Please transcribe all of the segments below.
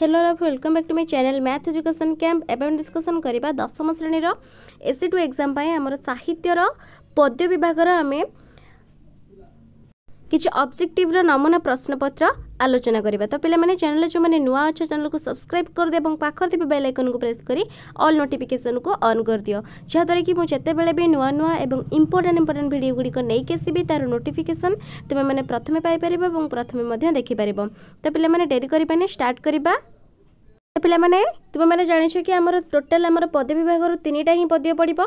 hello love welcome back to my channel math education camp एवं discussion करवा दशम श्रेणीर एसी टू एक्जाम साहित्यर पद्य विभाग आम किसी अब्जेक्टिव नमूना प्रश्नपत्र आलोचना करने तो पे चैनल जो मैंने नुआ अच्छे चैनल को सब्सक्राइब कर दे पाखर थी बेल आइकन को प्रेस कर अल् नोटिकेसन को अन् कर दि जहाद्वे कि मुझे जिते बड़े भी नुआ नुआ और इंपोर्टाट इंपोर्टाट भिडियो गुड़िक नहीं आसवि तार नोटिकेसन तुम्हें प्रथम पाइपर और प्रथम देखिपार तो पे डेरी करें स्टार्ट करवा ତ ପିଲାମାନେ ତୁମେମାନେ ଜାଣିଛ କି ଆମର ଟୋଟାଲ୍ ଆମର ପଦେ ବିଭାଗରୁ ତିନିଟା ହିଁ ପଦ୍ୟ ପଡ଼ିବ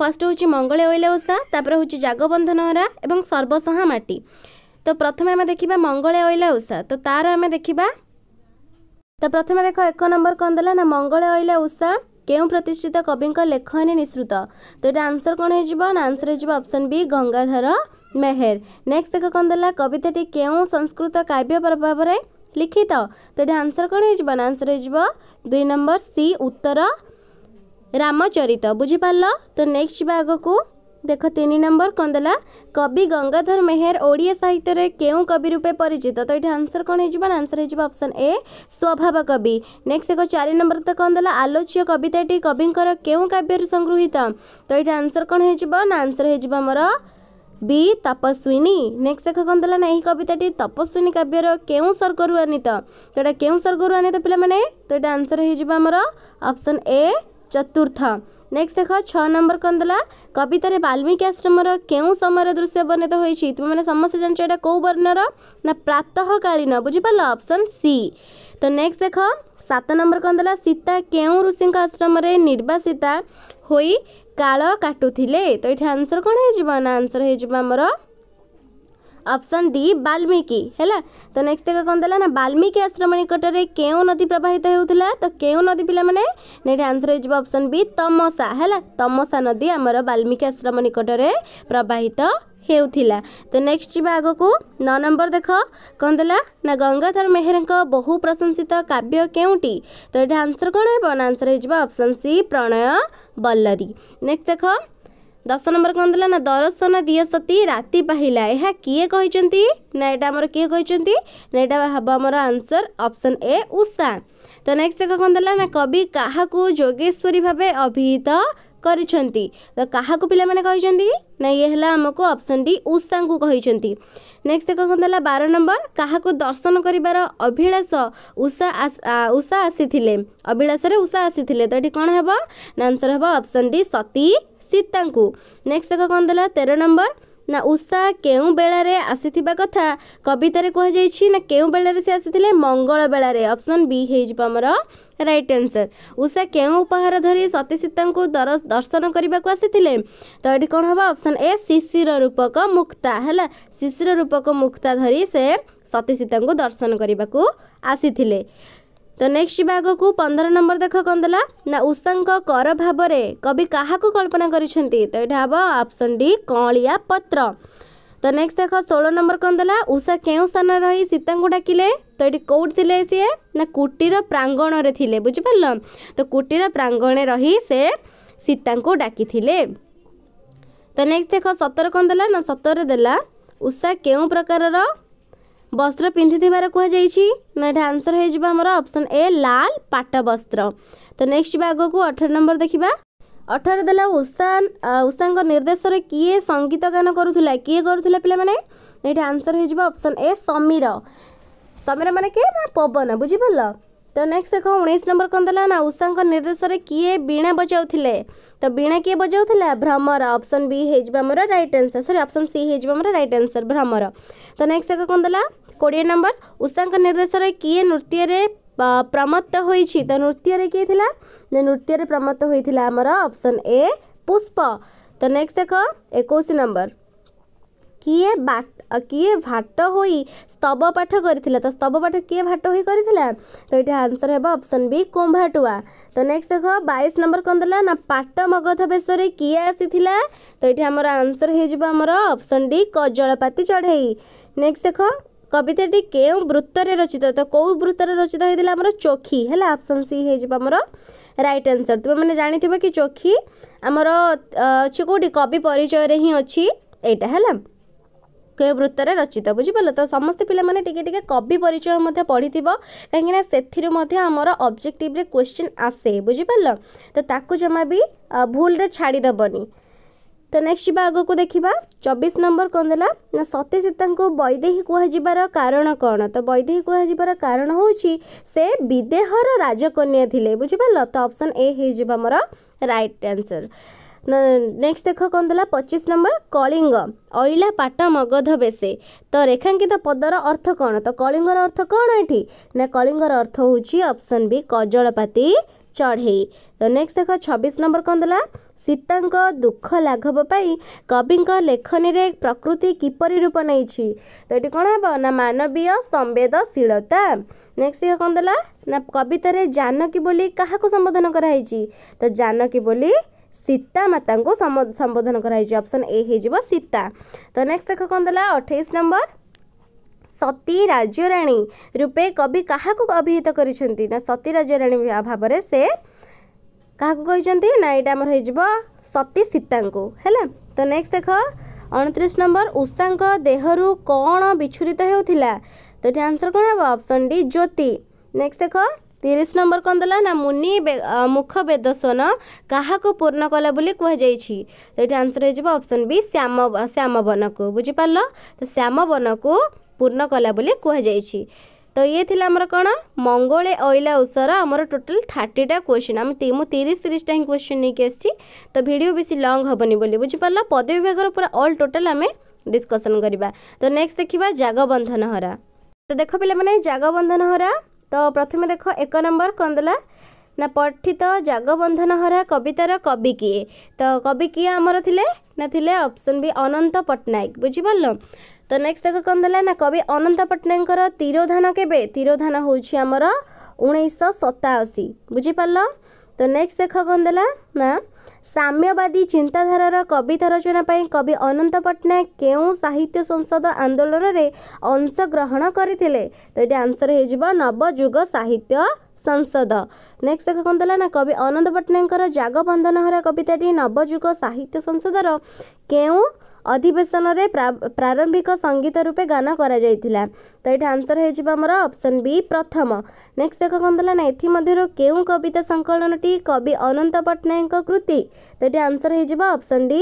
ଫାର୍ଷ୍ଟ ହେଉଛି ମଙ୍ଗଳେ ଓଇଲେ ଓଷା ତାପରେ ହେଉଛି ଜାଗବନ୍ଧନ ହରା ଏବଂ ସର୍ବସହା ମାଟି ତ ପ୍ରଥମେ ଆମେ ଦେଖିବା ମଙ୍ଗଳେ ଓଇଲା ଉଷା ତ ତା'ର ଆମେ ଦେଖିବା ତ ପ୍ରଥମେ ଦେଖ ଏକ ନମ୍ବର କ'ଣ ଦେଲା ନା ମଙ୍ଗଳେ ଓଇଲା ଉଷା କେଉଁ ପ୍ରତିଷ୍ଠିତ କବିଙ୍କ ଲେଖନୀ ନିଃସୃତ ତ ଏଇଟା ଆନ୍ସର କ'ଣ ହେଇଯିବ ନା ଆନ୍ସର ହେଇଯିବ option B Gangadhar Meher next ଦେଖ କ'ଣ ଦେଲା କବିତାଟି କେଉଁ ସଂସ୍କୃତ କାବ୍ୟ ପ୍ରଭାବରେ लिखित तो ये आंसर कौन हो आंसर हो नंबर सी उत्तर रामचरित बुझिपार तो नेक्स्ट जी आग को देख तीन नंबर कौन देला कवि गंगाधर मेहर ओडिया साहित्य रे क्यों कवि रूपे परिचित तो ये आंसर कौन हो आंसर हो ऑप्शन ए स्वभाव कवि नेक्स्ट एक चार नंबर तो कौन देला आलोच्य कविता कविंकर क्यों संग्रहित संगृहित तो ये आंसर कौन हो आंसर हो ବି ତପସ୍ୱିନୀ ନେକ୍ସଟ ଦେଖ କ'ଣ ଦେଲା ନା ଏହି କବିତାଟି ତପସ୍ୱିନୀ କାବ୍ୟର କେଉଁ ସର୍ଗରୁ ଆନିତ ତ ଏଇଟା କେଉଁ ସର୍ଗରୁ ଆନିତ ପିଲାମାନେ ତ ଏଇଟା ଆନ୍ସର ହେଇଯିବ ଆମର ଅପସନ୍ ଏ ଚତୁର୍ଥ ନେକ୍ସଟ ଦେଖ ଛଅ ନମ୍ବର କ'ଣ ଦେଲା କବିତାରେ ବାଲ୍ମୀକି ଆଶ୍ରମର କେଉଁ ସମୟର ଦୃଶ୍ୟ ବର୍ଣ୍ଣିତ ହୋଇଛି ତୁମେମାନେ ସମସ୍ତେ ଜାଣିଛ ଏଇଟା କେଉଁ ବର୍ଣ୍ଣର ନା ପ୍ରାତଃକାଳୀନ ବୁଝିପାରିଲ ଅପସନ୍ ସି ତ ନେକ୍ସଟ ଦେଖ ସାତ ନମ୍ବର କ'ଣ ଦେଲା ସୀତା କେଉଁ ଋଷିଙ୍କ ଆଶ୍ରମରେ ନିର୍ବାସିତା ହୋଇ କାଳ କାଟୁଥିଲେ ତ ଏଠି ଆନ୍ସର୍ କ'ଣ ହେଇଯିବ ନା ଆନ୍ସର୍ ହେଇଯିବ ଆମର ଅପସନ୍ ଡି ବାଲ୍ମିକି ହେଲା ତ ନେକ୍ସଟ ଦେଖ କ'ଣ ଦେଲା ନା ବାଲ୍ମିକି ଆଶ୍ରମ ନିକଟରେ କେଉଁ ନଦୀ ପ୍ରବାହିତ ହେଉଥିଲା ତ କେଉଁ ନଦୀ ପିଲାମାନେ ଏଠି ଆନ୍ସର ହେଇଯିବ ଅପସନ୍ ବି ତମସା ହେଲା ତମସା ନଦୀ ଆମର ବାଲ୍ମିକି ଆଶ୍ରମ ନିକଟରେ ପ୍ରବାହିତ होता तो नेक्स्ट जी आग को नौ नंबर देख कौन देला ना गंगाधर मेहर बहु प्रशंसित कव्य केवटी तो ये आंसर कौन है ना answer option C Pranaya Ballari next देख दस नंबर कौन देला ना दर्शन दिय सती राति पहला यह किए कही ना यहाँ किए कही हम आम आंसर अप्सन ए उषा तो नेक्स्ट देख कौन देला ना कवि क्या जोगेश्वरी भाव अभिहित पे पाने न इह होला अप्सन डि उषा नेक्स्ट एक कन् बार नम्बर कहाको दर्शन गरेर अभिलास उषा उषा आसिले अभिलास आसिले त आन्सर हे option D Sati Sita next एक कन् ते नम्बर न उषा केही बेार आसिति कथा कवित कुरा सेले म मङ्गल बेला अप्सन विम्रो रइट आन्सर उषा केही उपहार धरि सती सीता दर्शन गरेको आसिले त अप्सन ए शिशिर रूपक मुक्ता होला शिशिर रूपक मुक्ता धरिसे सती सीता दर्शन गरेको आसिले ତ ନେକ୍ସଟ ଭାଗକୁ ପନ୍ଦର ନମ୍ବର ଦେଖ କନ୍ଦଲା ନା ଉଷାଙ୍କ କର ଭାବରେ କବି କାହାକୁ କଳ୍ପନା କରିଛନ୍ତି ତ ଏଇଟା ହେବ ଅପସନ୍ ଡି କଅଁଳିଆ ପତ୍ର ତ ନେକ୍ସଟ ଦେଖ ଷୋହଳ ନମ୍ବର କନ୍ଦଲା ଉଷା କେଉଁ ସ୍ଥାନ ରହି ସୀତାଙ୍କୁ ଡାକିଲେ ତ ଏଠି କେଉଁଠି ଥିଲେ ସିଏ ନା କୁଟୀର ପ୍ରାଙ୍ଗଣରେ ଥିଲେ ବୁଝିପାରିଲ ତ କୁଟୀର ପ୍ରାଙ୍ଗଣରେ ରହି ସେ ସୀତାଙ୍କୁ ଡାକିଥିଲେ ତ ନେକ୍ସଟ ଦେଖ ସତର କନ୍ଦଲା ନା ସତରରେ ଦେଲା ଉଷା କେଉଁ ପ୍ରକାରର वस्त्र पिंधि पिंधिवार कन्सर होप्शन ए लाल पाट वस्त्र तो नेक्स्ट भी आग को अठर नंबर देखा अठर दे उषा उषा निर्देश किए संगीत गान कर किए कर पेट आंसर होप्शन ए समीर समीर मैंने किए ना पवन बुझिपाल तो नेक्स्ट देख उन्नीस नंबर कौन देना ना उषा निर्देश में किए बीणा बजाऊ तो बीणा किए बजाऊ भ्रमर अप्सन बी हो right answer sorry option C हो रईट आन्सर भ्रमर तो नेक्स्ट देख कौन देना କୋଡ଼ିଏ ନମ୍ବର ଉଷାଙ୍କ ନିର୍ଦ୍ଦେଶରେ କିଏ ନୃତ୍ୟରେ ପ୍ରମତ୍ତ ହୋଇଛି ତ ନୃତ୍ୟରେ କିଏ ଥିଲା ନୃତ୍ୟରେ ପ୍ରମତ୍ତ ହୋଇଥିଲା ଆମର ଅପସନ୍ ଏ ପୁଷ୍ପ ତ ନେକ୍ସଟ ଦେଖ ଏକୋଇଶ ନମ୍ବର କିଏ ବାଟ କିଏ ଭାଟ ହୋଇ ସ୍ତବ ପାଠ କରିଥିଲା ତ ସ୍ତବ ପାଠ କିଏ ଭାଟ ହୋଇ କରିଥିଲା ତ ଏଠି ଆନ୍ସର ହେବ ଅପସନ୍ ବି କୁମ୍ଭାଟୁଆ ତ ନେକ୍ସଟ ଦେଖ ବାଇଶ ନମ୍ବର କ'ଣ ଦେଲା ନା ପାଟ ମଗଧ ବେଶରେ କିଏ ଆସିଥିଲା ତ ଏଠି ଆମର ଆନ୍ସର ହେଇଯିବ ଆମର ଅପସନ୍ ଡି କଜଳପାତି ଚଢ଼େଇ ନେକ୍ସଟ ଦେଖ কবিতাটি কেউ বৃত্তরে রচিত তো কেউ বৃত্তরে রচিত হয়েছিল আমার চোখি হল অপসন সি হয়ে যাব আমার রাইট আনসর তুমি মানে জাঁথিব কি চোখি আমার অছি কোটি কবি পরিচয়রে হি অছি এইটা হল କେଉଁ ବୃତ୍ତରେ ରଚିତ ବୁଝିପାରିଲ ତ ସମସ୍ତେ ପିଲାମାନେ ଟିକେ ଟିକେ କବି ପରିଚୟ ମଧ୍ୟ ପଢ଼ିଥିବ କାହିଁକିନା ସେଥିରୁ ମଧ୍ୟ ଆମର ଅବଜେକ୍ଟିଭ୍ରେ କ୍ୱେଶ୍ଚିନ୍ ଆସେ ବୁଝିପାରିଲ ତ ତାକୁ ଜମା ବି ଭୁଲରେ ଛାଡ଼ିଦେବନି ତ ନେକ୍ସଟ ଯିବା ଆଗକୁ ଦେଖିବା ଚବିଶ ନମ୍ବର କ'ଣ ଦେଲା ନା ସତୀ ସୀତାଙ୍କୁ ବୈଦେହୀ କୁହାଯିବାର କାରଣ କ'ଣ ତ ବୈଦେହୀ କୁହାଯିବାର କାରଣ ହେଉଛି ସେ ବିଦେହର ରାଜକନ୍ୟା ଥିଲେ ବୁଝିପାରିଲ ତ ଅପସନ୍ ଏ ହେଇଯିବ ଆମର ରାଇଟ୍ ଆନ୍ସର୍ ନେକ୍ସଟ ଦେଖ କ'ଣ ଦେଲା ପଚିଶ ନମ୍ବର କଳିଙ୍ଗ ଅଇଲା ପାଟ ମଗଧ ବେଶେ ତ ରେଖାଙ୍କିତ ପଦର ଅର୍ଥ କ'ଣ ତ କଳିଙ୍ଗର ଅର୍ଥ କ'ଣ ଏଠି ନା କଳିଙ୍ଗର ଅର୍ଥ ହେଉଛି ଅପସନ୍ ବି କଜଳପାତି ଚଢ଼େଇ ତ ନେକ୍ସଟ ଦେଖ ଛବିଶ ନମ୍ବର କ'ଣ ଦେଲା ସୀତାଙ୍କ ଦୁଃଖ ଲାଘବ ପାଇଁ କବିଙ୍କ ଲେଖନୀରେ ପ୍ରକୃତି କିପରି ରୂପ ନେଇଛି ତ ଏଠି କ'ଣ ହେବ ନା ମାନବୀୟ ସମ୍ବେଦନଶୀଳତା ନେକ୍ସଟ କ'ଣ ଦେଲା ନା କବିତାରେ ଜାନକୀ ବୋଲି କାହାକୁ ସମ୍ବୋଧନ କରାହେଇଛି ତ ଜାନକୀ ବୋଲି ସୀତା ମାତାଙ୍କୁ ସମ୍ବୋଧନ କରାହେଇଛି ଅପସନ୍ ଏ ହେଇଯିବ ସୀତା ତ ନେକ୍ସଟ ଦେଖ କ'ଣ ଦେଲା ଅଠେଇଶ ନମ୍ବର ସତୀ ରାଜ୍ୟରାଣୀ ରୂପେ କବି କାହାକୁ ଅଭିହିତ କରିଛନ୍ତି ନା ସତୀ ରାଜ୍ୟରାଣୀ ଭାବରେ ସେ କାହାକୁ କହିଛନ୍ତି ନା ଏଇଟା ଆମର ହେଇଯିବ ସତୀ ସୀତାଙ୍କୁ ହେଲା ତ ନେକ୍ସଟ ଦେଖ ଅଣତିରିଶ ନମ୍ବର ଉଷାଙ୍କ ଦେହରୁ କ'ଣ ବିଚ୍ଛୁରିତ ହେଉଥିଲା ତ ଏଠି ଆନ୍ସର କ'ଣ ହେବ ଅପସନ୍ ଡି ଜ୍ୟୋତି ନେକ୍ସଟ ଦେଖ ତିରିଶ ନମ୍ବର କ'ଣ ଦେଲା ନା ମୁନି ମୁଖ ବେଦସ୍ୱନ କାହାକୁ ପୂର୍ଣ୍ଣ କଲା ବୋଲି କୁହାଯାଇଛି ତ ଏଠି ଆନ୍ସର ହେଇଯିବ ଅପସନ୍ ବି ଶ୍ୟାମ ଶ୍ୟାମବନକୁ ବୁଝିପାରିଲ ତ ଶ୍ୟାମବନକୁ ପୂର୍ଣ୍ଣ କଲା ବୋଲି କୁହାଯାଇଛି তো ଇଏ ଥିଲା ଆମର କ'ଣ ମଙ୍ଗଳେ ଅଇଲା ଉଷାର ଆମର ଟୋଟାଲ୍ ଥାର୍ଟିଟା କ୍ୱେଶ୍ଚନ୍ ଆମେ ମୁଁ ତିରିଶ ତିରିଶଟା ହିଁ କ୍ୱେଶ୍ଚନ୍ ନେଇକି ଆସିଛି ତ ଭିଡ଼ିଓ ବେଶୀ ଲଙ୍ଗ୍ ହେବନି ବୋଲି ବୁଝିପାରିଲ ପଦବୀ ବିଭାଗର ପୁରା ଅଲ୍ ଟୋଟାଲ୍ ଆମେ ଡିସ୍କସନ୍ କରିବା ତ ନେକ୍ସଟ ଦେଖିବା ଜାଗବନ୍ଧନ ହରା ତ ଦେଖ ପିଲାମାନେ ଜାଗବନ୍ଧନ ହରା ତ ପ୍ରଥମେ ଦେଖ ଏକ ନମ୍ବର କ'ଣ ଦେଲା ନା ପଠିତ ଜାଗବନ୍ଧନ ହରା କବିତାର କବି କିଏ ତ କବି କିଏ ଆମର ଥିଲେ ନା ଥିଲେ ଅପସନ୍ ବି ଅନନ୍ତ ପଟ୍ଟନାୟକ ବୁଝିପାରିଲ ତ ନେକ୍ସଟ ଦେଖ କ'ଣ ଦେଲା ନା କବି ଅନନ୍ତ ପଟ୍ଟନାୟକଙ୍କର ତିରୋଧାନ କେବେ ତିରୋଧାନ ହେଉଛି ଆମର ଉଣେଇଶହ ସତାଅଶୀ ବୁଝିପାରିଲ ତ ନେକ୍ସଟ ଦେଖ କ'ଣ ଦେଲା ନା ସାମ୍ୟବାଦୀ ଚିନ୍ତାଧାରାର କବିତା ରଚନା ପାଇଁ କବି ଅନନ୍ତ ପଟ୍ଟନାୟକ କେଉଁ ସାହିତ୍ୟ ସଂସଦ ଆନ୍ଦୋଳନରେ ଅଂଶଗ୍ରହଣ କରିଥିଲେ ତ ଏଇଠି ଆନ୍ସର ହେଇଯିବ ନବଯୁଗ ସାହିତ୍ୟ ସଂସଦ ନେକ୍ସଟ ଦେଖ କ'ଣ ଦେଲା ନା କବି ଅନନ୍ତ ପଟ୍ଟନାୟକଙ୍କର ଜାଗବନ୍ଧନ ହରା କବିତାଟି ନବଯୁଗ ସାହିତ୍ୟ ସଂସଦର କେଉଁ ଅଧିବେଶନରେ ପ୍ରାରମ୍ଭିକ ସଙ୍ଗୀତ ରୂପେ ଗାନ କରାଯାଇଥିଲା ତ ଏଇଟା ଆନ୍ସର ହେଇଯିବ ଆମର ଅପସନ୍ ବି ପ୍ରଥମ ନେକ୍ସଟ ଦେଖ କ'ଣ ଦେଲା ନା ଏଥିମଧ୍ୟରୁ କେଉଁ କବିତା ସଂକଳନଟି କବି ଅନନ୍ତ ପଟ୍ଟନାୟକଙ୍କ କୃତି ତ ଏଇଟା ଆନ୍ସର ହେଇଯିବ ଅପସନ୍ ଡି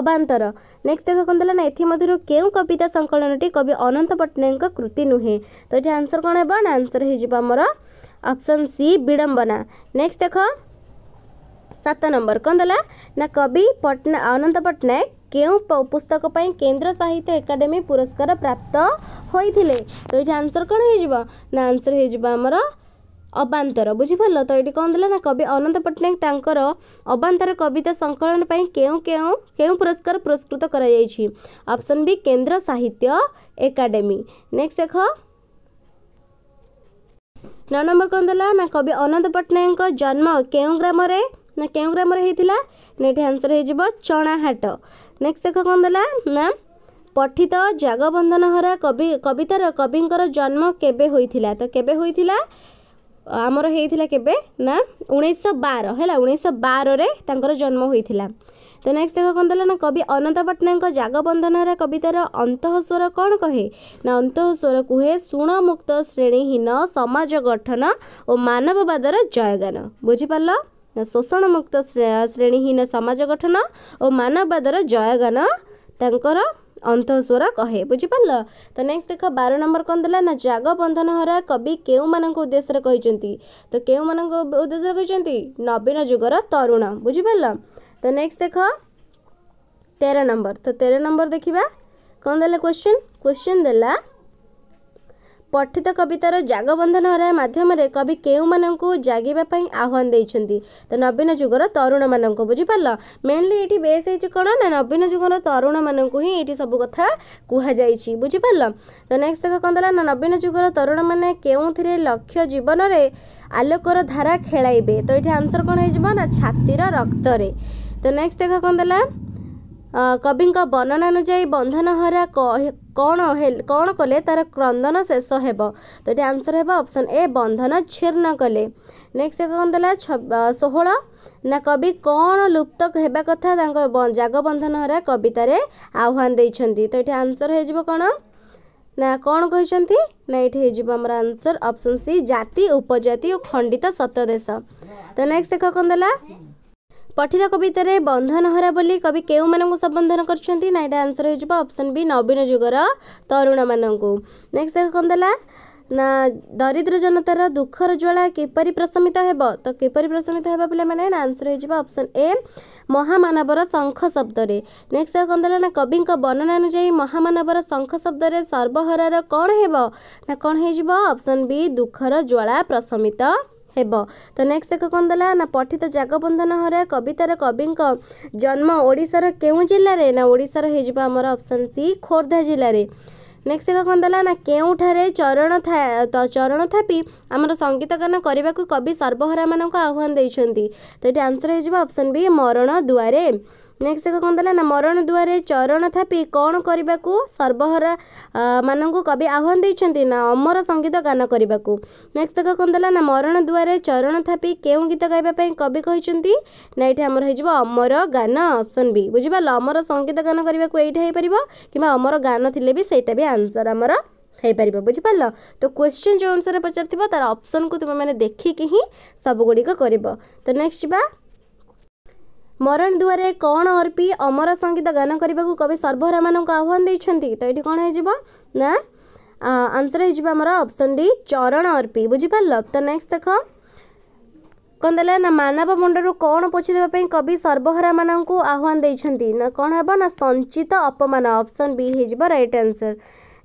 ଅବାନ୍ତର ନେକ୍ସଟ ଦେଖ କ'ଣ ଦେଲା ନା ଏଥିମଧ୍ୟରୁ କେଉଁ କବିତା ସଂକଳନଟି କବି ଅନନ୍ତ ପଟ୍ଟନାୟକଙ୍କ କୃତି ନୁହେଁ ତ ଏଠି ଆନ୍ସର କ'ଣ ହେବ ନା ଆନ୍ସର ହେଇଯିବ ଆମର ଅପସନ୍ ସି ବିଡ଼ମ୍ବନା ନେକ୍ସଟ ଦେଖ ସାତ ନମ୍ବର କ'ଣ ଦେଲା ନା କବି ପଟ୍ଟନା ଅନନ୍ତ ପଟ୍ଟନାୟକ କେଉଁ ପୁସ୍ତକ ପାଇଁ କେନ୍ଦ୍ର ସାହିତ୍ୟ ଏକାଡେମୀ ପୁରସ୍କାର ପ୍ରାପ୍ତ ହୋଇଥିଲେ ତ ଏଇଠି ଆନ୍ସର୍ କ'ଣ ହେଇଯିବ ନା ଆନ୍ସର୍ ହେଇଯିବ ଆମର ଅବାନ୍ତର ବୁଝିପାରିଲ ତ ଏଇଠି କ'ଣ ଦେଲା ନା କବି ଅନନ୍ତ ପଟ୍ଟନାୟକ ତାଙ୍କର ଅବାନ୍ତର କବିତା ସଂକଳନ ପାଇଁ କେଉଁ କେଉଁ କେଉଁ ପୁରସ୍କାର ପୁରସ୍କୃତ କରାଯାଇଛି ଅପସନ୍ ବି କେନ୍ଦ୍ର ସାହିତ୍ୟ ଏକାଡେମୀ ନେକ୍ସଟ ଦେଖ ନଅ ନମ୍ବର କ'ଣ ଦେଲା ନା କବି ଅନନ୍ତ ପଟ୍ଟନାୟକଙ୍କ ଜନ୍ମ କେଉଁ ଗ୍ରାମରେ ନା କେଉଁ ଗ୍ରାମରେ ହେଇଥିଲା ନା ଏଠି ଆନ୍ସର୍ ହେଇଯିବ ଚଣାହାଟ ନେକ୍ସଟ ଦେଖ କ'ଣ ଦେଲା ନା ପଠିତ ଜାଗବନ୍ଧନ ହରା କବି କବିତାର କବିଙ୍କର ଜନ୍ମ କେବେ ହୋଇଥିଲା ତ କେବେ ହୋଇଥିଲା ଆମର ହେଇଥିଲା କେବେ ନା ଉଣେଇଶହ ବାର ହେଲା ଉଣେଇଶହ ବାରରେ ତାଙ୍କର ଜନ୍ମ ହୋଇଥିଲା ତ ନେକ୍ସଟ ଦେଖ କ'ଣ ଦେଲା ନା କବି ଅନନ୍ତ ପଟ୍ଟନାୟକଙ୍କ ଜାଗବନ୍ଧନର କବିତାର ଅନ୍ତଃସ୍ୱର କ'ଣ କହେ ନା ଅନ୍ତଃସ୍ୱର କୁହେ ଶୁଣମୁକ୍ତ ଶ୍ରେଣୀହୀନ ସମାଜ ଗଠନ ଓ ମାନବବାଦର ଜୟଗାନ ବୁଝିପାରିଲ ଶୋଷଣ ମୁକ୍ତ ଶ୍ରେଣୀହୀନ ସମାଜ ଗଠନ ଓ ମାନବବାଦର ଜୟଗାନ ତାଙ୍କର ଅନ୍ତଃସ୍ୱର କହେ ବୁଝିପାରିଲ ତ ନେକ୍ସଟ ଦେଖ ବାର ନମ୍ବର କ'ଣ ଦେଲା ନା ଜାଗ ବନ୍ଧନ ହରା କବି କେଉଁମାନଙ୍କ ଉଦ୍ଦେଶ୍ୟରେ କହିଛନ୍ତି ତ କେଉଁମାନଙ୍କ ଉଦ୍ଦେଶ୍ୟରେ କହିଛନ୍ତି ନବୀନ ଯୁଗର ତରୁଣ ବୁଝିପାରିଲ ତ ନେକ୍ସଟ ଦେଖ ତେର ନମ୍ବର ତ ତେର ନମ୍ବର ଦେଖିବା କ'ଣ ଦେଲା କ୍ୱେଶ୍ଚିନ୍ କ୍ୱେଶ୍ଚିନ୍ ଦେଲା ପଠିତ କବିତାର ଜାଗବନ୍ଧନ ହରାଇ ମାଧ୍ୟମରେ କବି କେଉଁମାନଙ୍କୁ ଜାଗିବା ପାଇଁ ଆହ୍ୱାନ ଦେଇଛନ୍ତି ତ ନବୀନ ଯୁଗର ତରୁଣମାନଙ୍କୁ ବୁଝିପାରିଲ ମେନ୍ଲି ଏଇଠି ବେସ୍ ହେଇଛି କ'ଣ ନା ନବୀନ ଯୁଗର ତରୁଣମାନଙ୍କୁ ହିଁ ଏଇଠି ସବୁ କଥା କୁହାଯାଇଛି ବୁଝିପାରିଲ ତ ନେକ୍ସଟ ଦେଖ କ'ଣ ଦେଲା ନା ନବୀନ ଯୁଗର ତରୁଣମାନେ କେଉଁଥିରେ ଲକ୍ଷ୍ୟ ଜୀବନରେ ଆଲୋକର ଧାରା ଖେଳାଇବେ ତ ଏଇଠି ଆନ୍ସର କ'ଣ ହେଇଯିବ ନା ଛାତିର ରକ୍ତରେ ତ ନେକ୍ସଟ ଦେଖ କ'ଣ ଦେଲା କବିଙ୍କ ବର୍ଣ୍ଣନା ଅନୁଯାୟୀ ବନ୍ଧନହରା କ'ଣ କ'ଣ କଲେ ତାର କ୍ରନ୍ଦନ ଶେଷ ହେବ ତ ଏଠି ଆନ୍ସର୍ ହେବ ଅପସନ୍ ଏ ବନ୍ଧନ ଛିର୍ଣ୍ଣ କଲେ ନେକ୍ସଟ ଏକ କ'ଣ ଦେଲା ଷୋହଳ ନା କବି କ'ଣ ଲୁପ୍ତ ହେବା କଥା ତାଙ୍କ ଜାଗବନ୍ଧନ ହେରା କବିତାରେ ଆହ୍ୱାନ ଦେଇଛନ୍ତି ତ ଏଠି ଆନ୍ସର୍ ହେଇଯିବ କ'ଣ ନା କ'ଣ କହିଛନ୍ତି ନା ଏଠି ହେଇଯିବ ଆମର ଆନ୍ସର୍ ଅପସନ୍ ସି ଜାତି ଉପଜାତି ଓ ଖଣ୍ଡିତ ସତଦେଶ ତ ନେକ୍ସଟ ଦେଖ କ'ଣ ଦେଲା ପଠିତ କବିତାରେ ବନ୍ଧନ ହରା ବୋଲି କବି କେଉଁମାନଙ୍କୁ ସମ୍ବନ୍ଧନ କରିଛନ୍ତି ନା ଏଇଟା ଆନ୍ସର ହେଇଯିବ ଅପସନ୍ ବି ନବୀନ ଯୁଗର ତରୁଣମାନଙ୍କୁ ନେକ୍ସଟ କ'ଣ ଦେଲା ନା ଦରିଦ୍ର ଜନତାର ଦୁଃଖର ଜ୍ୱାଳା କିପରି ପ୍ରଶମିତ ହେବ ତ କିପରି ପ୍ରଶମିତ ହେବ ପିଲାମାନେ ନା ଆନ୍ସର ହେଇଯିବ ଅପସନ୍ ଏ ମହାମାନବର ଶଙ୍ଖ ଶବ୍ଦରେ ନେକ୍ସଟ କ'ଣ ଦେଲା ନା କବିଙ୍କ ବର୍ଣ୍ଣନା ଅନୁଯାୟୀ ମହାମାନବର ଶଙ୍ଖ ଶବ୍ଦରେ ସର୍ବହରାର କ'ଣ ହେବ ନା କ'ଣ ହେଇଯିବ ଅପସନ୍ ବି ଦୁଃଖର ଜ୍ୱାଳା ପ୍ରଶମିତ ହେବ ତ ନେକ୍ସଟ ଦେଖ କ'ଣ ଦେଲା ନା ପଠିତ ଜାଗବନ୍ଧନ ହରେ କବିତାର କବିଙ୍କ ଜନ୍ମ ଓଡ଼ିଶାର କେଉଁ ଜିଲ୍ଲାରେ ନା ଓଡ଼ିଶାର ହେଇଯିବ ଆମର ଅପସନ୍ ସି ଖୋର୍ଦ୍ଧା ଜିଲ୍ଲାରେ ନେକ୍ସଟ ଦେଖ କ'ଣ ଦେଲା ନା କେଉଁଠାରେ ଚରଣ ଥା ଚରଣ ଥାପି ଆମର ସଙ୍ଗୀତଗାନ କରିବାକୁ କବି ସର୍ବହରାମାନଙ୍କୁ ଆହ୍ୱାନ ଦେଇଛନ୍ତି ତ ଏଠି ଆନ୍ସର୍ ହେଇଯିବ ଅପସନ୍ ବି ମରଣ ଦୁଆରେ ନେକ୍ସଟ ଏକ କ'ଣ ଦେଲା ନା ମରଣ ଦୁଆରେ ଚରଣ ଥାପି କ'ଣ କରିବାକୁ ସର୍ବହରା ମାନଙ୍କୁ କବି ଆହ୍ୱାନ ଦେଇଛନ୍ତି ନା ଅମର ସଙ୍ଗୀତ ଗାନ କରିବାକୁ ନେକ୍ସଟ ଏକ କ'ଣ ଦେଲା ନା ମରଣ ଦୁଆରେ ଚରଣ ଥାପି କେଉଁ ଗୀତ ଗାଇବା ପାଇଁ କବି କହିଛନ୍ତି ନା ଏଇଠି ଆମର ହେଇଯିବ ଅମର ଗାନ ଅପସନ୍ ବି ବୁଝିପାରିଲ ଅମର ସଙ୍ଗୀତ ଗାନ କରିବାକୁ ଏଇଠି ହେଇପାରିବ କିମ୍ବା ଅମର ଗାନ ଥିଲେ ବି ସେଇଟା ବି ଆନ୍ସର୍ ଆମର ହେଇପାରିବ ବୁଝିପାରିଲ ତ କ୍ୱେଶ୍ଚିନ୍ ଯେଉଁ ଅନୁସାରେ ପଚାରିଥିବ ତା'ର ଅପସନ୍କୁ ତୁମେମାନେ ଦେଖିକି ହିଁ ସବୁଗୁଡ଼ିକ କରିବ ତ ନେକ୍ସଟ ଯିବା মরণ দুয়ারে কণ অর্পি অমর সঙ্গীত গান করা কবি সর্বহরা মানুষ আহ্বান দিয়েছেন তো এটি কণ হয়ে যাব না আনসর হয়ে যাব আমার অপশন ডি চরণ অর্পি বুঝিপারল তো নেক্সট দেখ কণ দেলে না মানব মুন্ডর কণ পোছি দেওয়া কবি সর্বহরা মানুষ আহ্বান দিয়েছেন না কণ হব না সঞ্চিত অপমান অপশন বি হয়ে যাব রাইট আনসর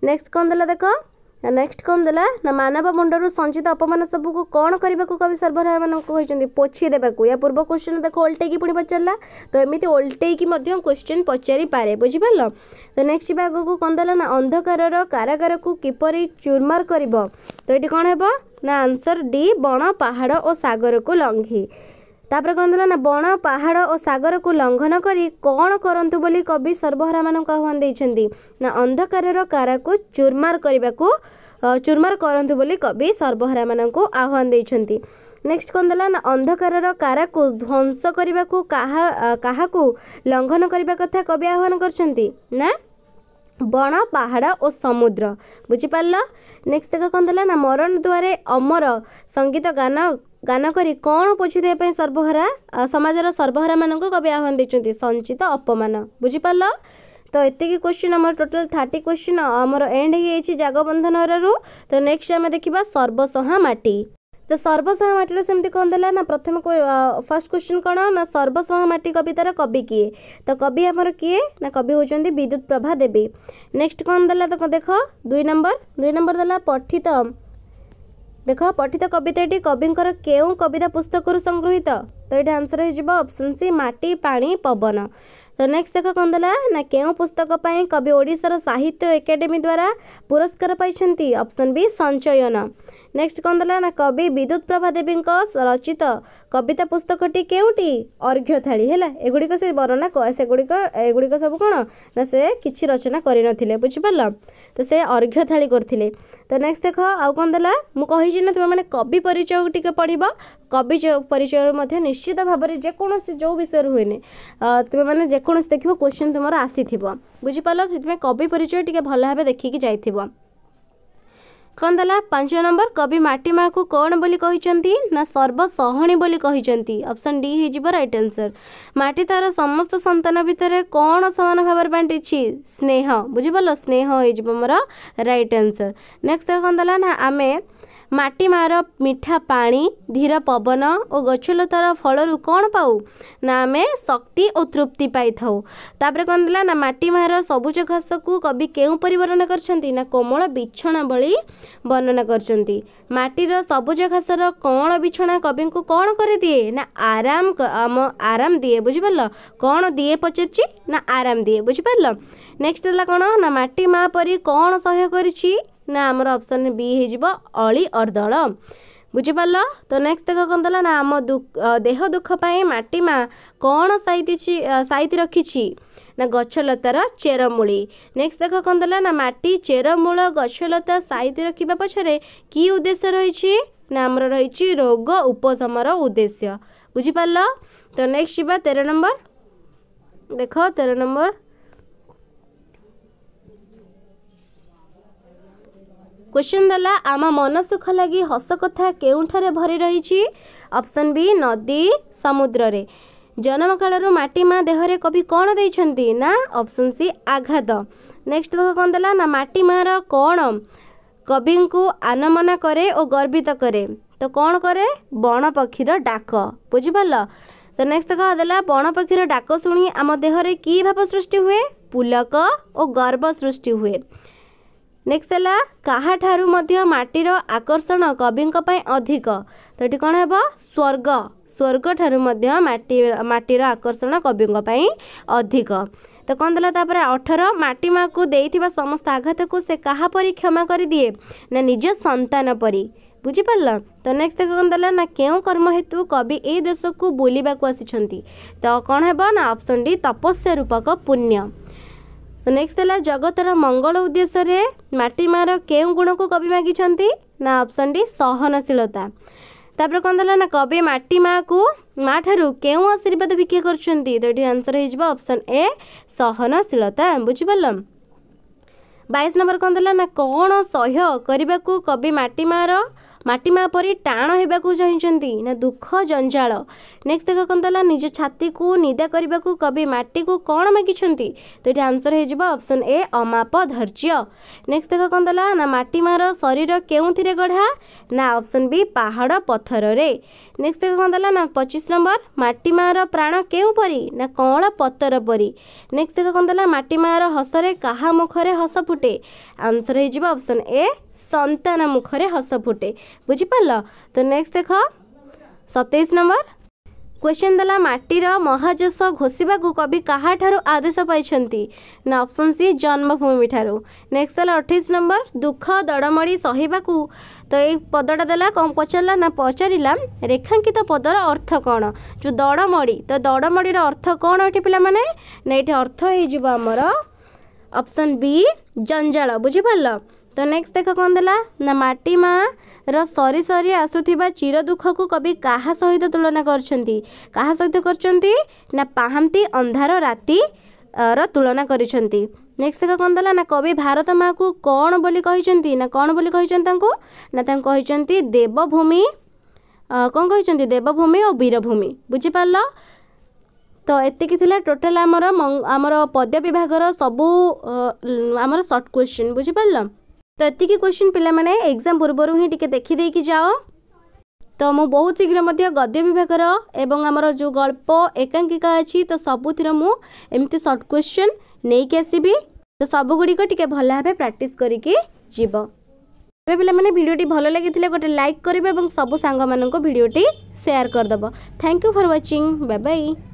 নেক্সট কণ দেলা দেখ ନେକ୍ସଟ କ'ଣ ଦେଲା ନା ମାନବ ମୁଣ୍ଡରୁ ସଞ୍ଚିତ ଅପମାନ ସବୁକୁ କ'ଣ କରିବାକୁ କବି ସର୍ବସାଧାରଣମାନଙ୍କୁ କହିଛନ୍ତି ପୋଛି ଦେବାକୁ ୟା ପୂର୍ବ କ୍ୱେଶ୍ଚିନ୍ ଦେଖ ଓଲଟେଇକି ପୁଣି ପଚାରିଲା ତ ଏମିତି ଓଲଟେଇକି ମଧ୍ୟ କ୍ୱେଶ୍ଚିନ୍ ପଚାରିପାରେ ବୁଝିପାରିଲ ତ ନେକ୍ସଟ ଯିବା ଆଗକୁ କ'ଣ ଦେଲା ନା ଅନ୍ଧକାରର କାରାଗାରକୁ କିପରି ଚୁର୍ମାର କରିବ ତ ଏଇଠି କ'ଣ ହେବ ନା ଆନ୍ସର୍ ଡି ବଣ ପାହାଡ଼ ଓ ସାଗରକୁ ଲଙ୍ଘି ତାପରେ କ'ଣ ଦେଲା ନା ବଣ ପାହାଡ଼ ଓ ସାଗରକୁ ଲଙ୍ଘନ କରି କ'ଣ କରନ୍ତୁ ବୋଲି କବି ସର୍ବହରାମାନଙ୍କୁ ଆହ୍ୱାନ ଦେଇଛନ୍ତି ନା ଅନ୍ଧକାରର କାରାକୁ ଚୁର୍ମାର କରିବାକୁ ଚୁର୍ମାର କରନ୍ତୁ ବୋଲି କବି ସର୍ବହରାମାନଙ୍କୁ ଆହ୍ୱାନ ଦେଇଛନ୍ତି ନେକ୍ସଟ କ'ଣ ଦେଲା ନା ଅନ୍ଧକାରର କାରାକୁ ଧ୍ୱଂସ କରିବାକୁ କାହା କାହାକୁ ଲଙ୍ଘନ କରିବା କଥା କବି ଆହ୍ୱାନ କରିଛନ୍ତି ନା ବଣ ପାହାଡ଼ ଓ ସମୁଦ୍ର ବୁଝିପାରିଲ ନେକ୍ସଟ ଦେଖ କ'ଣ ଦେଲା ନା ମରଣ ଦୁଆରେ ଅମର ସଙ୍ଗୀତ ଗାନ ଗାନ କରି କ'ଣ ପୋଛିଦେବା ପାଇଁ ସର୍ବହରା ସମାଜର ସର୍ବହରାମାନଙ୍କୁ କବି ଆହ୍ୱାନ ଦେଇଛନ୍ତି ସଞ୍ଚିତ ଅପମାନ ବୁଝିପାରିଲ ତ ଏତିକି କ୍ୱେଶ୍ଚିନ୍ ଆମର ଟୋଟାଲ୍ ଥାର୍ଟି କ୍ୱେଶ୍ଚିନ୍ ଆମର ଏଣ୍ଡ ହେଇଯାଇଛି ଜାଗବନ୍ଧନରୁ ତ ନେକ୍ସଟ ଆମେ ଦେଖିବା ସର୍ବସହା ମାଟି ତ ସର୍ବସହା ମାଟିର ସେମିତି କ'ଣ ଦେଲା ନା ପ୍ରଥମ ଫାର୍ଷ୍ଟ କ୍ୱେଶ୍ଚିନ୍ କ'ଣ ନା ସର୍ବସହା ମାଟି କବିତାର କବି କିଏ ତ କବି ଆମର କିଏ ନା କବି ହେଉଛନ୍ତି ବିଦ୍ୟୁତ ପ୍ରଭା ଦେବୀ ନେକ୍ସଟ କ'ଣ ଦେଲା ତ ଦେଖ ଦୁଇ ନମ୍ବର ଦୁଇ ନମ୍ବର ଦେଲା ପଠିତ देख पठित कविताटी कविको केही कविता पुस्तकहरू सङ्गृहित तन्सर है अप्सन सि माटी पाणी पवन त नेक्स्ट देख कनला केही पुस्तक कवि ओडा साहित्य एकाडेमीद्वारा पुरस्कार पा अप्सन वि सञ्चयन नेक्स्ट कन् देला कवि विद्युत प्रभादेवी रचित कविता पुस्तक के अर्घ्यथाली होला एगुडिसी वर्णना एगुड सबै कसै रचना गरि न बुझिपार তো সে অর্ঘ্য থালি করলে তো নেক্সট দেখ আউ কম দেলা মু কইছি না তুমি মানে কবি পরিচয় টিকে পড়ব কবি পরিচয়র মধ্যে নিশ্চিত ভাবে যেকোন যে বিষয়ের হুয়ে তুমি মানে যেকোন দেখব কোশ্চেন তোমার আসি বুঝিপার সেই কবি পরিচয় টিকে ভাল ভাবে দেখিকি যাই କ'ଣ ଦେଲା ପାଞ୍ଚ ନମ୍ବର କବି ମାଟି ମାଆକୁ କ'ଣ ବୋଲି କହିଛନ୍ତି ନା ସର୍ବସହଣୀ ବୋଲି କହିଛନ୍ତି ଅପସନ୍ ଡି ହେଇଯିବ ରାଇଟ୍ ଆନ୍ସର୍ ମାଟି ତା'ର ସମସ୍ତ ସନ୍ତାନ ଭିତରେ କ'ଣ ସମାନ ଭାବରେ ବାଣ୍ଟିଛି ସ୍ନେହ ବୁଝିପାରିଲ ସ୍ନେହ ହେଇଯିବ ମୋର ରାଇଟ୍ ଆନ୍ସର୍ ନେକ୍ସଟ୍ କ'ଣ ଦେଲା ନା ଆମେ ମାଟି ମାର ମିଠା ପାଣି ଧୀର ପବନ ଓ ଗଛଲତାର ଫଳରୁ କ'ଣ ପାଉ ନା ଆମେ ଶକ୍ତି ଓ ତୃପ୍ତି ପାଇଥାଉ ତାପରେ କ'ଣ ଦେଲା ନା ମାଟି ମାର ସବୁଜ ଘାସକୁ କବି କେଉଁ ପରି ବର୍ଣ୍ଣନା କରିଛନ୍ତି ନା କୋମଳ ବିଛଣା ଭଳି ବର୍ଣ୍ଣନା କରିଛନ୍ତି ମାଟିର ସବୁଜ ଘାସର କଅଁଳ ବିଛଣା କବିଙ୍କୁ କ'ଣ କରିଦିଏ ନା ଆରାମ ଆମ ଆରାମ ଦିଏ ବୁଝିପାରିଲ କ'ଣ ଦିଏ ପଚାରିଛି ନା ଆରାମ ଦିଏ ବୁଝିପାରିଲ ନେକ୍ସଟ ହେଲା କ'ଣ ନା ମାଟି ମା' ପରି କ'ଣ ସହ୍ୟ କରିଛି ନା ଆମର ଅପସନ୍ ବି ହେଇଯିବ ଅଳି ଅର୍ଦ୍ଦଳ ବୁଝିପାରିଲ ତ ନେକ୍ସଟ ଦେଖ କ'ଣ ଦେଲା ନା ଆମ ଦେହ ଦୁଃଖ ପାଇଁ ମାଟି ମା କ'ଣ ସାଇତିଛି ସାଇତି ରଖିଛି ନା ଗଛଲତାର ଚେରମୂଳି ନେକ୍ସଟ ଦେଖ କ'ଣ ଦେଲା ନା ମାଟି ଚେରମୂଳ ଗଛଲତା ସାଇତି ରଖିବା ପଛରେ କି ଉଦ୍ଦେଶ୍ୟ ରହିଛି ନା ଆମର ରହିଛି ରୋଗ ଉପଶମର ଉଦ୍ଦେଶ୍ୟ ବୁଝିପାରିଲ ତ ନେକ୍ସଟ ଯିବା ତେର ନମ୍ବର ଦେଖ ତେର ନମ୍ବର କ୍ୱେଶ୍ଚନ୍ ଦେଲା ଆମ ମନ ସୁଖ ଲାଗି ହସ କଥା କେଉଁଠାରେ ଭରି ରହିଛି ଅପସନ୍ ବି ନଦୀ ସମୁଦ୍ରରେ ଜନ୍ମ କାଳରୁ ମାଟି ମାଆ ଦେହରେ କବି କ'ଣ ଦେଇଛନ୍ତି ନା ଅପସନ୍ ସି ଆଘାତ ନେକ୍ସଟ ଦେଖ କ'ଣ ଦେଲା ନା ମାଟି ମାଆର କ'ଣ କବିଙ୍କୁ ଆନମନା କରେ ଓ ଗର୍ବିତ କରେ ତ କ'ଣ କରେ ବଣ ପକ୍ଷୀର ଡାକ ବୁଝିପାରିଲ ତ ନେକ୍ସଟ କହ ଦେଲା ବଣ ପକ୍ଷୀର ଡାକ ଶୁଣି ଆମ ଦେହରେ କି ଭାବ ସୃଷ୍ଟି ହୁଏ ପୁଲକ ଓ ଗର୍ବ ସୃଷ୍ଟି ହୁଏ ନେକ୍ସଟ ହେଲା କାହାଠାରୁ ମଧ୍ୟ ମାଟିର ଆକର୍ଷଣ କବିଙ୍କ ପାଇଁ ଅଧିକ ତ ଏଠି କ'ଣ ହେବ ସ୍ୱର୍ଗ ସ୍ୱର୍ଗଠାରୁ ମଧ୍ୟ ମାଟି ମାଟିର ଆକର୍ଷଣ କବିଙ୍କ ପାଇଁ ଅଧିକ ତ କ'ଣ ଦେଲା ତାପରେ ଅଠର ମାଟିମାକୁ ଦେଇଥିବା ସମସ୍ତ ଆଘାତକୁ ସେ କାହା ପରି କ୍ଷମା କରିଦିଏ ନା ନିଜ ସନ୍ତାନ ପରି ବୁଝିପାରିଲ ତ ନେକ୍ସଟ କ'ଣ ଦେଲା ନା କେଉଁ କର୍ମ ହେତୁ କବି ଏଇ ଦେଶକୁ ବୁଲିବାକୁ ଆସିଛନ୍ତି ତ କ'ଣ ହେବ ନା ଅପସନ୍ ଡି ତପସ୍ୟା ରୂପକ ପୁଣ୍ୟ ନେକ୍ସଟ ହେଲା ଜଗତର ମଙ୍ଗଳ ଉଦ୍ଦେଶ୍ୟରେ ମାଟି ମାଆର କେଉଁ ଗୁଣକୁ କବି ମାଗିଛନ୍ତି ନା ଅପସନ୍ ଡି ସହନଶୀଳତା ତାପରେ କ'ଣ ଦେଲା ନା କବି ମାଟି ମାଆକୁ ମା ଠାରୁ କେଉଁ ଆଶୀର୍ବାଦ ଭିକ୍ଷା କରୁଛନ୍ତି ତ ଏଠି ଆନ୍ସର ହେଇଯିବ ଅପସନ୍ ଏ ସହନଶୀଳତା ବୁଝିପାରିଲ ବାଇଶ ନମ୍ବର କ'ଣ ଦେଲା ନା କ'ଣ ସହ୍ୟ କରିବାକୁ କବି ମାଟି ମାଆର ମାଟି ମା' ପରି ଟାଣ ହେବାକୁ ଚାହିଁଛନ୍ତି ନା ଦୁଃଖ ଜଞ୍ଜାଳ ନେକ୍ସଟ ଦେଖ କ'ଣ ଦେଲା ନିଜ ଛାତିକୁ ନିଦା କରିବାକୁ କବି ମାଟିକୁ କ'ଣ ମାଗିଛନ୍ତି ତ ଏଇଠି ଆନ୍ସର ହେଇଯିବ ଅପସନ୍ ଏ ଅମାପ ଧୈର୍ଯ୍ୟ ନେକ୍ସଟ ଦେଖ କ'ଣ ଦେଲା ନା ମାଟି ମାଟିମାର ଶରୀର କେଉଁଥିରେ ଗଢ଼ା ନା ଅପସନ୍ ବି ପାହାଡ଼ ପଥରରେ ନେକ୍ସଟ ଦେଖ କଣ ଦେଲା ନା ପଚିଶ ନମ୍ବର ମାଟି ମାଟିମାର ପ୍ରାଣ କେଉଁ ପରି ନା କଅଁଳ ପତର ପରି ନେକ୍ସଟ ଦେଖ କଣ ଦେଲା ମାଟି ମାଟିମାର ହସରେ କାହା ମୁଖରେ ହସ ଫୁଟେ ଆନ୍ସର ହେଇଯିବ ଅପସନ୍ ଏ ସନ୍ତାନ ମୁଖରେ ହସ ଫୁଟେ ବୁଝିପାରିଲ ତ ନେକ୍ସଟ ଦେଖ ସତେଇଶ ନମ୍ବର କ୍ୱେଶ୍ଚନ୍ ଦେଲା ମାଟିର ମହାଜୋଷ ଘୋଷିବାକୁ କବି କାହାଠାରୁ ଆଦେଶ ପାଇଛନ୍ତି ନା ଅପସନ୍ ସି ଜନ୍ମଭୂମି ଠାରୁ ନେକ୍ସଟ ଦେଲା ଅଠେଇଶ ନମ୍ବର ଦୁଃଖ ଦଡ଼ମଡ଼ି ସହିବାକୁ ତ ଏଇ ପଦଟା ଦେଲା କ'ଣ ପଚାରିଲା ନା ପଚାରିଲା ରେଖାଙ୍କିତ ପଦର ଅର୍ଥ କ'ଣ ଯେଉଁ ଦଡ଼ମଡ଼ି ତ ଦଡ଼ମଡ଼ିର ଅର୍ଥ କ'ଣ ଏଠି ପିଲାମାନେ ନା ଏଠି ଅର୍ଥ ହେଇଯିବ ଆମର ଅପସନ୍ ବି ଜଞ୍ଜାଳ ବୁଝିପାରିଲ ତ ନେକ୍ସଟ ଦେଖ କ'ଣ ଦେଲା ନା ମାଟି ମାଆର ସରି ସରି ଆସୁଥିବା ଚିର ଦୁଃଖକୁ କବି କାହା ସହିତ ତୁଳନା କରିଛନ୍ତି କାହା ସହିତ କରିଛନ୍ତି ନା ପାହାନ୍ତି ଅନ୍ଧାର ରାତି ର ତୁଳନା କରିଛନ୍ତି ନେକ୍ସଟ ଦେଖ କ'ଣ ଦେଲା ନା କବି ଭାରତ ମାଆକୁ କ'ଣ ବୋଲି କହିଛନ୍ତି ନା କ'ଣ ବୋଲି କହିଛନ୍ତି ତାଙ୍କୁ ନା ତାଙ୍କୁ କହିଛନ୍ତି ଦେବଭୂମି କ'ଣ କହିଛନ୍ତି ଦେବଭୂମି ଓ ବୀରଭୂମି ବୁଝିପାରିଲ ତ ଏତିକି ଥିଲା ଟୋଟାଲ୍ ଆମର ଆମର ପଦ୍ୟ ବିଭାଗର ସବୁ ଆମର ସର୍ଟ କ୍ୱେଶ୍ଚିନ୍ ବୁଝିପାରିଲ ତ ଏତିକି କ୍ୱେଶ୍ଚିନ୍ ପିଲାମାନେ ଏକ୍ଜାମ୍ ପୂର୍ବରୁ ହିଁ ଟିକେ ଦେଖିଦେଇକି ଯାଅ ତ ମୁଁ ବହୁତ ଶୀଘ୍ର ମଧ୍ୟ ଗଦ୍ୟ ବିଭାଗର ଏବଂ ଆମର ଯେଉଁ ଗଳ୍ପ ଏକାଙ୍କିକା ଅଛି ତ ସବୁଥିର ମୁଁ ଏମିତି ସର୍ଟ କ୍ୱେଶ୍ଚନ୍ ନେଇକି ଆସିବି ତ ସବୁଗୁଡ଼ିକ ଟିକେ ଭଲ ଭାବେ ପ୍ରାକ୍ଟିସ୍ କରିକି ଯିବ ଏବେ ପିଲାମାନେ ଭିଡ଼ିଓଟି ଭଲ ଲାଗିଥିଲେ ଗୋଟେ ଲାଇକ୍ କରିବେ ଏବଂ ସବୁ ସାଙ୍ଗମାନଙ୍କୁ ଭିଡ଼ିଓଟି ସେୟାର କରିଦେବ thank you for watching bye Bai